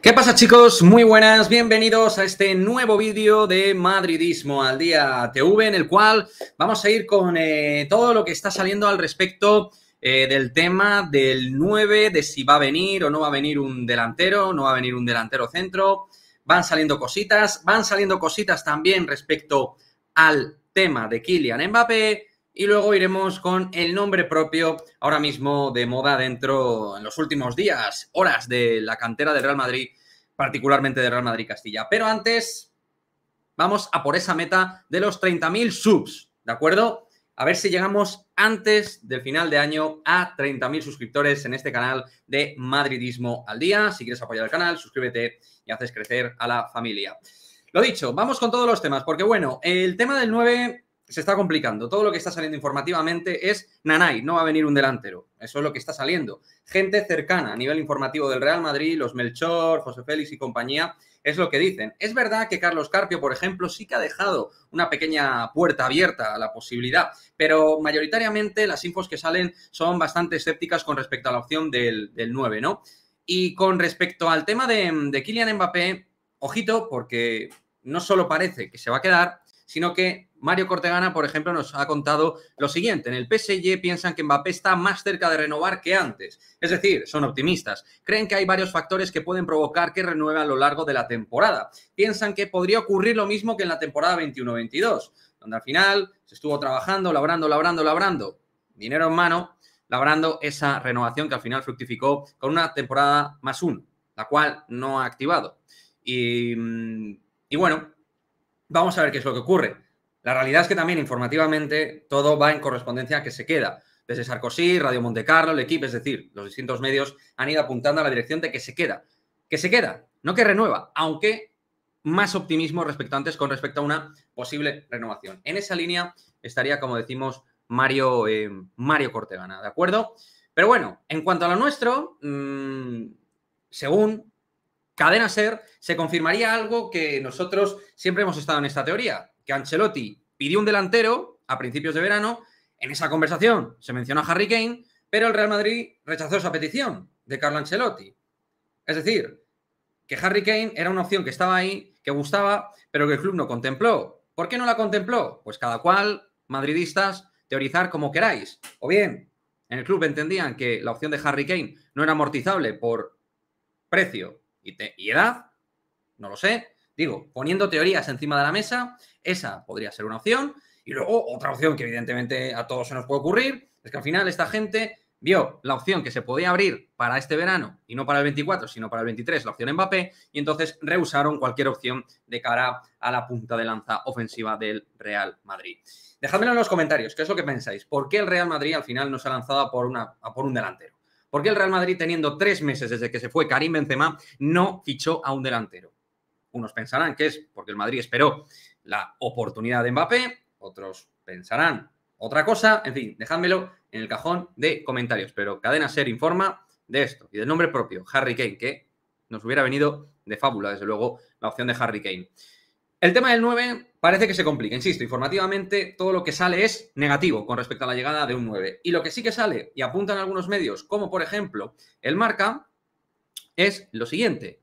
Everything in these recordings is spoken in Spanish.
¿Qué pasa chicos? Muy buenas, bienvenidos a este nuevo vídeo de Madridismo al Día TV, en el cual vamos a ir con eh, todo lo que está saliendo al respecto eh, del tema del 9, de si va a venir o no va a venir un delantero, no va a venir un delantero centro, van saliendo cositas, van saliendo cositas también respecto al tema de Kylian Mbappé, y luego iremos con el nombre propio ahora mismo de moda dentro en los últimos días, horas de la cantera del Real Madrid, particularmente de Real Madrid Castilla. Pero antes, vamos a por esa meta de los 30.000 subs, ¿de acuerdo? A ver si llegamos antes del final de año a 30.000 suscriptores en este canal de Madridismo al Día. Si quieres apoyar el canal, suscríbete y haces crecer a la familia. Lo dicho, vamos con todos los temas, porque bueno, el tema del 9 se está complicando. Todo lo que está saliendo informativamente es Nanay, no va a venir un delantero. Eso es lo que está saliendo. Gente cercana a nivel informativo del Real Madrid, los Melchor, José Félix y compañía, es lo que dicen. Es verdad que Carlos Carpio, por ejemplo, sí que ha dejado una pequeña puerta abierta a la posibilidad, pero mayoritariamente las infos que salen son bastante escépticas con respecto a la opción del, 9, ¿no? Y con respecto al tema de, de Kylian Mbappé, ojito, porque no solo parece que se va a quedar, sino que Mario Cortegana, por ejemplo, nos ha contado lo siguiente. En el PSG piensan que Mbappé está más cerca de renovar que antes. Es decir, son optimistas. Creen que hay varios factores que pueden provocar que renueve a lo largo de la temporada. Piensan que podría ocurrir lo mismo que en la temporada 21-22, donde al final se estuvo trabajando, labrando, labrando, labrando. Dinero en mano, labrando esa renovación que al final fructificó con una temporada más un, la cual no ha activado. Mm, y bueno, vamos a ver qué es lo que ocurre la realidad es que también informativamente todo va en correspondencia a que se queda. Desde Sarkozy, Radio Monte Carlo, el equipo, es decir, los distintos medios han ido apuntando a la dirección de que se queda. Que se queda, no que renueva, aunque más optimismo respecto antes con respecto a una posible renovación. En esa línea estaría, como decimos, Mario, eh, Mario Cortegana, ¿de acuerdo? Pero bueno, en cuanto a lo nuestro, mm, según Cadena Ser se confirmaría algo que nosotros siempre hemos estado en esta teoría, que Ancelotti pidió un delantero a principios de verano, en esa conversación se menciona a Harry Kane, pero el Real Madrid rechazó esa petición de Carlo Ancelotti. Es decir, que Harry Kane era una opción que estaba ahí, que gustaba, pero que el club no contempló. ¿Por qué no la contempló? Pues cada cual, madridistas, teorizar como queráis. O bien, en el club entendían que la opción de Harry Kane no era amortizable por precio y, edad, no lo sé. Digo, poniendo teorías encima de la mesa, esa podría ser una opción. Y luego otra opción que evidentemente a todos se nos puede ocurrir es que al final esta gente vio la opción que se podía abrir para este verano y no para el 24, sino para el 23, la opción Mbappé, y entonces rehusaron cualquier opción de cara a la punta de lanza ofensiva del Real Madrid. Dejadmelo en los comentarios, ¿qué es lo que pensáis? ¿Por qué el Real Madrid al final no se ha lanzado por, una, por un delantero? ¿Por qué el Real Madrid, teniendo tres meses desde que se fue Karim Benzema, no fichó a un delantero. Unos pensarán que es porque el Madrid esperó la oportunidad de Mbappé, otros pensarán otra cosa, en fin, dejádmelo en el cajón de comentarios. Pero Cadena Ser informa de esto y del nombre propio, Harry Kane, que nos hubiera venido de fábula, desde luego, la opción de Harry Kane. El tema del 9 parece que se complica, insisto, informativamente todo lo que sale es negativo con respecto a la llegada de un 9. Y lo que sí que sale, y apuntan algunos medios, como por ejemplo el Marca, es lo siguiente.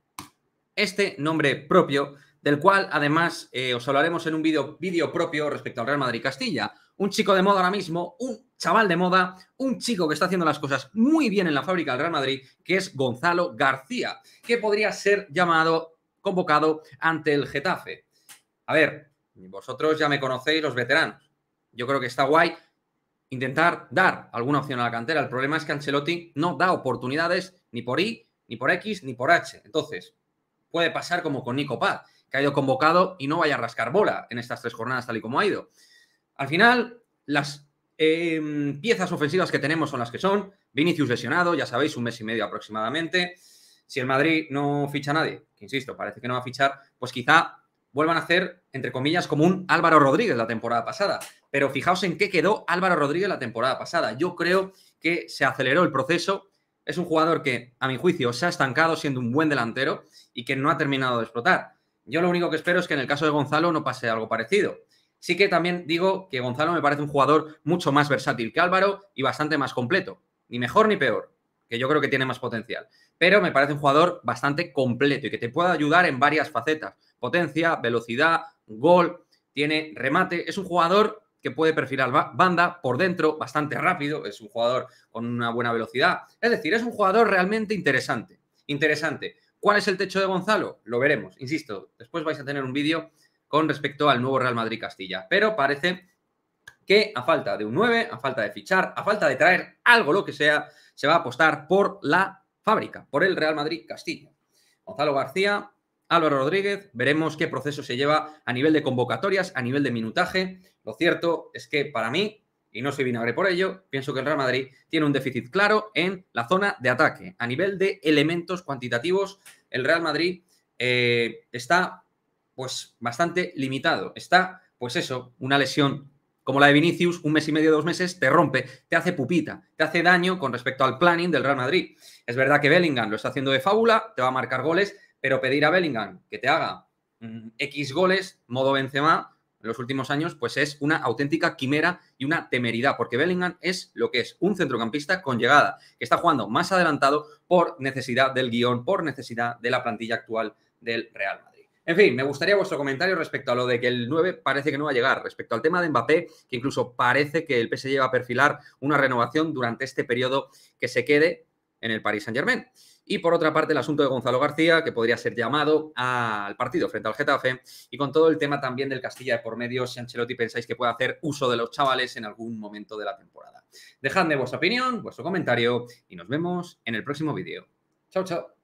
Este nombre propio, del cual además eh, os hablaremos en un vídeo propio respecto al Real Madrid Castilla. Un chico de moda ahora mismo, un chaval de moda, un chico que está haciendo las cosas muy bien en la fábrica del Real Madrid, que es Gonzalo García, que podría ser llamado, convocado ante el Getafe a ver, vosotros ya me conocéis, los veteranos. Yo creo que está guay intentar dar alguna opción a la cantera. El problema es que Ancelotti no da oportunidades ni por I, ni por X, ni por H. Entonces, puede pasar como con Nico Paz, que ha ido convocado y no vaya a rascar bola en estas tres jornadas tal y como ha ido. Al final, las em, piezas ofensivas que tenemos son las que son. Vinicius lesionado, ya sabéis, un mes y medio aproximadamente. Si el Madrid no ficha nadie, que insisto, parece que no va a fichar, pues quizá vuelvan a hacer, entre comillas, como un Álvaro Rodríguez la temporada pasada. Pero fijaos en qué quedó Álvaro Rodríguez la temporada pasada. Yo creo que se aceleró el proceso. Es un jugador que, a mi juicio, se ha estancado siendo un buen delantero y que no ha terminado de explotar. Yo lo único que espero es que en el caso de Gonzalo no pase algo parecido. Sí que también digo que Gonzalo me parece un jugador mucho más versátil que Álvaro y bastante más completo. Ni mejor ni peor, que yo creo que tiene más potencial. Pero me parece un jugador bastante completo y que te pueda ayudar en varias facetas potencia, velocidad, gol, tiene remate. Es un jugador que puede perfilar banda por dentro bastante rápido, es un jugador con una buena velocidad. Es decir, es un jugador realmente interesante. Interesante. ¿Cuál es el techo de Gonzalo? Lo veremos, insisto. Después vais a tener un vídeo con respecto al nuevo Real Madrid Castilla. Pero parece que a falta de un 9, a falta de fichar, a falta de traer algo, lo que sea, se va a apostar por la fábrica, por el Real Madrid Castilla. Gonzalo García, Álvaro Rodríguez, veremos qué proceso se lleva a nivel de convocatorias, a nivel de minutaje. Lo cierto es que para mí, y no soy vinagre por ello, pienso que el Real Madrid tiene un déficit claro en la zona de ataque. A nivel de elementos cuantitativos, el Real Madrid eh, está pues bastante limitado. Está, pues eso, una lesión como la de Vinicius, un mes y medio, dos meses, te rompe, te hace pupita, te hace daño con respecto al planning del Real Madrid. Es verdad que Bellingham lo está haciendo de fábula, te va a marcar goles, pero pedir a Bellingham que te haga mm, X goles, modo Benzema, en los últimos años, pues es una auténtica quimera y una temeridad, porque Bellingham es lo que es, un centrocampista con llegada, que está jugando más adelantado por necesidad del guión, por necesidad de la plantilla actual del Real Madrid. En fin, me gustaría vuestro comentario respecto a lo de que el 9 parece que no va a llegar, respecto al tema de Mbappé, que incluso parece que el PSG va a perfilar una renovación durante este periodo que se quede en el Paris Saint-Germain. Y por otra parte, el asunto de Gonzalo García, que podría ser llamado al partido frente al Getafe. Y con todo el tema también del Castilla de por medio, si Ancelotti pensáis que puede hacer uso de los chavales en algún momento de la temporada. Dejadme vuestra opinión, vuestro comentario y nos vemos en el próximo vídeo. Chao, chao.